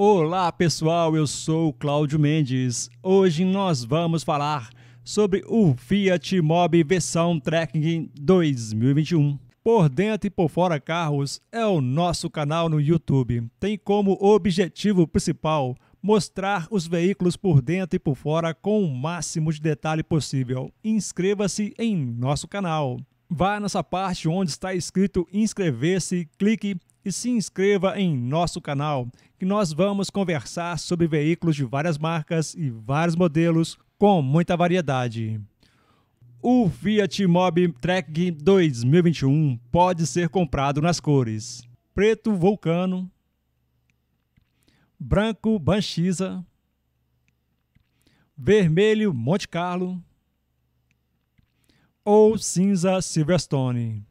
Olá pessoal, eu sou Cláudio Mendes. Hoje nós vamos falar sobre o Fiat Mobi versão Trekking 2021. Por dentro e por fora carros é o nosso canal no YouTube. Tem como objetivo principal mostrar os veículos por dentro e por fora com o máximo de detalhe possível. Inscreva-se em nosso canal. Vá nessa parte onde está escrito inscrever-se, clique e se inscreva em nosso canal, que nós vamos conversar sobre veículos de várias marcas e vários modelos com muita variedade. O Fiat Mobi Track 2021 pode ser comprado nas cores preto vulcano, branco banchiza, vermelho Monte Carlo ou cinza Silverstone.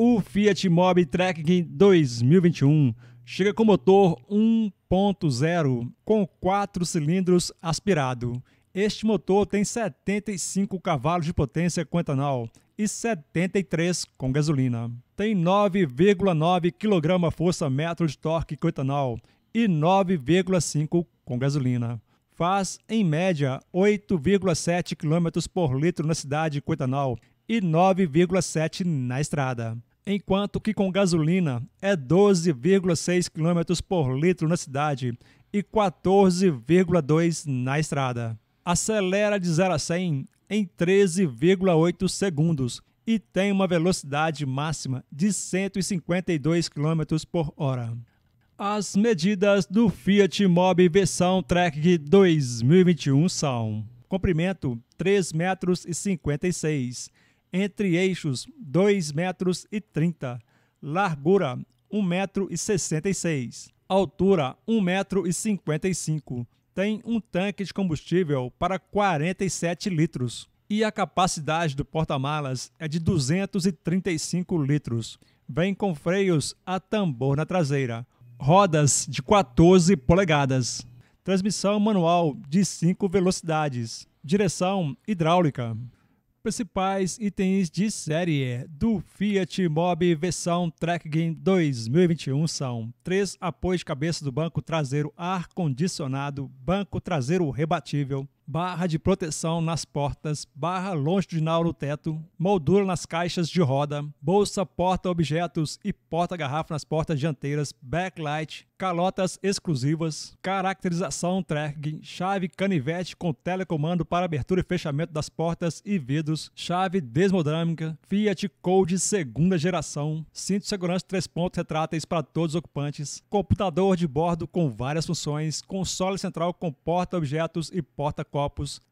O Fiat Mobi Trekking 2021 chega com motor 1.0 com 4 cilindros aspirado. Este motor tem 75 cavalos de potência com etanol e 73 com gasolina. Tem 9,9 kgfm de torque com etanol e 9,5 com gasolina. Faz, em média, 8,7 km por litro na cidade com etanol e 9,7 na estrada enquanto que com gasolina é 12,6 km por litro na cidade e 14,2 na estrada. Acelera de 0 a 100 em 13,8 segundos e tem uma velocidade máxima de 152 km por hora. As medidas do Fiat Mobi versão Track 2021 são: comprimento 3,56 metros entre eixos 2,30 metros e 30, largura 1,66 metro e 66, altura 1,55 metro e 55. Tem um tanque de combustível para 47 litros e a capacidade do porta-malas é de 235 litros. Vem com freios a tambor na traseira, rodas de 14 polegadas, transmissão manual de 5 velocidades, direção hidráulica, principais itens de série do Fiat Mobi versão Game 2021 são três apoios de cabeça do banco traseiro ar-condicionado, banco traseiro rebatível, barra de proteção nas portas, barra longitudinal no teto, moldura nas caixas de roda, bolsa porta-objetos e porta-garrafa nas portas dianteiras, backlight, calotas exclusivas, caracterização track, chave canivete com telecomando para abertura e fechamento das portas e vidros, chave desmodâmica, Fiat Code segunda geração, cinto de segurança três pontos retráteis para todos os ocupantes, computador de bordo com várias funções, console central com porta-objetos e porta-copos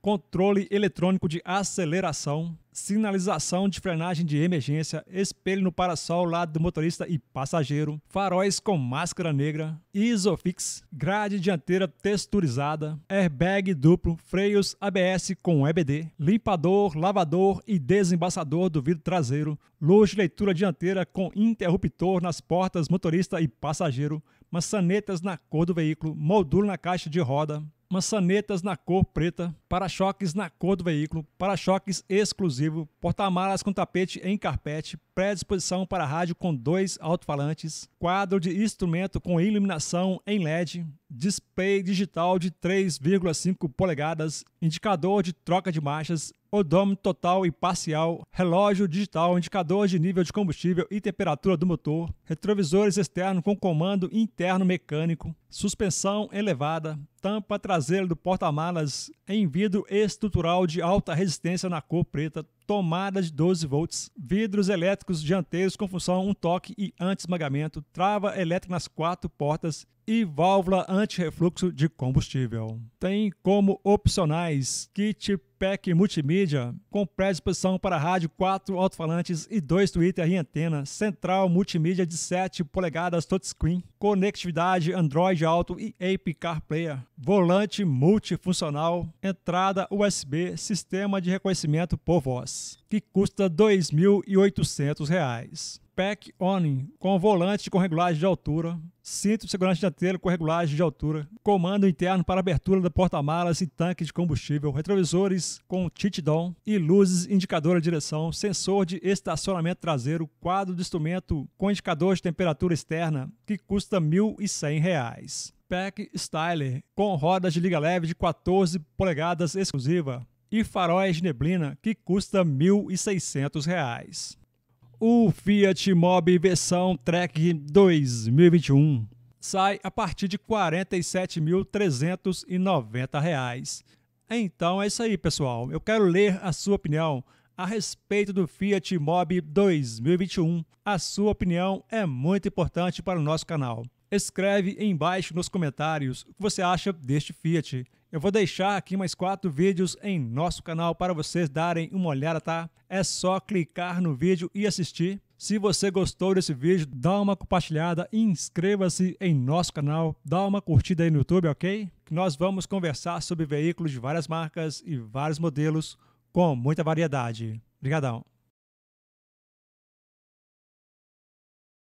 controle eletrônico de aceleração, sinalização de frenagem de emergência, espelho no parasol lado do motorista e passageiro, faróis com máscara negra, isofix, grade dianteira texturizada, airbag duplo, freios ABS com EBD, limpador, lavador e desembaçador do vidro traseiro, luz de leitura dianteira com interruptor nas portas motorista e passageiro, maçanetas na cor do veículo, moldura na caixa de roda, maçanetas na cor preta, para-choques na cor do veículo, para-choques exclusivo, porta-malas com tapete em carpete, pré-disposição para rádio com dois alto-falantes, quadro de instrumento com iluminação em LED, display digital de 3,5 polegadas, indicador de troca de marchas, odômetro total e parcial, relógio digital, indicador de nível de combustível e temperatura do motor, retrovisores externos com comando interno mecânico, suspensão elevada, tampa traseira do porta-malas em vidro estrutural de alta resistência na cor preta, tomada de 12 volts, vidros elétricos dianteiros com função um toque e anti-esmagamento, trava elétrica nas quatro portas, e válvula anti-refluxo de combustível. Tem como opcionais kit pack multimídia com pré-disposição para rádio, quatro alto-falantes e dois tweeter em antena, central multimídia de 7 polegadas touchscreen, conectividade Android Auto e Ape CarPlayer, volante multifuncional, entrada USB, sistema de reconhecimento por voz, que custa R$ 2.800 pack on com volante com regulagem de altura, cinto de segurança dianteiro com regulagem de altura, comando interno para abertura da porta-malas e tanque de combustível, retrovisores com titidom e luzes indicadora de direção, sensor de estacionamento traseiro, quadro de instrumento com indicador de temperatura externa, que custa R$ 1.100. Pack Styler com rodas de liga leve de 14 polegadas exclusiva, e faróis de neblina que custa R$ 1.600. O Fiat Mobi versão Track 2021 sai a partir de R$ 47.390. Então é isso aí, pessoal. Eu quero ler a sua opinião a respeito do Fiat Mobi 2021. A sua opinião é muito importante para o nosso canal. Escreve embaixo nos comentários o que você acha deste Fiat eu vou deixar aqui mais quatro vídeos em nosso canal para vocês darem uma olhada, tá? É só clicar no vídeo e assistir. Se você gostou desse vídeo, dá uma compartilhada, inscreva-se em nosso canal, dá uma curtida aí no YouTube, ok? Que nós vamos conversar sobre veículos de várias marcas e vários modelos com muita variedade. Obrigadão!